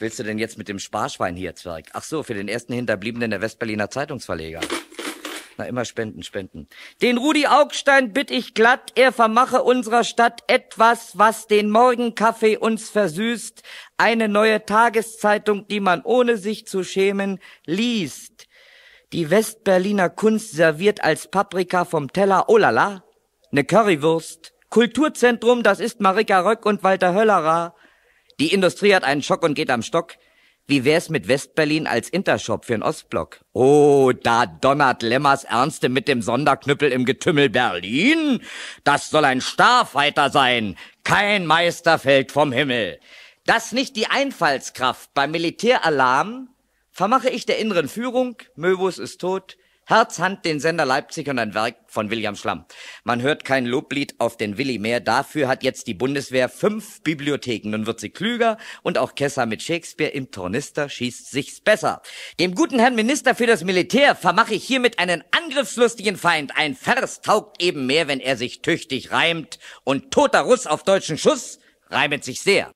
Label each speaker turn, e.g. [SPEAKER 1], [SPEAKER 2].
[SPEAKER 1] willst du denn jetzt mit dem Sparschwein hier, Zwerg? Ach so, für den ersten Hinterbliebenen der Westberliner Zeitungsverleger. Na, immer spenden, spenden. Den Rudi Augstein bitt ich glatt, er vermache unserer Stadt etwas, was den Morgenkaffee uns versüßt. Eine neue Tageszeitung, die man ohne sich zu schämen liest. Die Westberliner Kunst serviert als Paprika vom Teller, oh la la, ne Currywurst. Kulturzentrum, das ist Marika Röck und Walter Höllerer. Die Industrie hat einen Schock und geht am Stock. Wie wär's mit Westberlin als Intershop für den Ostblock? Oh, da donnert Lemmers Ernste mit dem Sonderknüppel im Getümmel Berlin. Das soll ein Starfighter sein. Kein Meister fällt vom Himmel. Dass nicht die Einfallskraft beim Militäralarm vermache ich der inneren Führung. Möwus ist tot. Herz, Hand, den Sender Leipzig und ein Werk von William Schlamm. Man hört kein Loblied auf den Willi mehr. Dafür hat jetzt die Bundeswehr fünf Bibliotheken. Nun wird sie klüger und auch Kessa mit Shakespeare im Tornister schießt sich's besser. Dem guten Herrn Minister für das Militär vermache ich hiermit einen angriffslustigen Feind. Ein Vers taugt eben mehr, wenn er sich tüchtig reimt. Und toter Russ auf deutschen Schuss reimet sich sehr.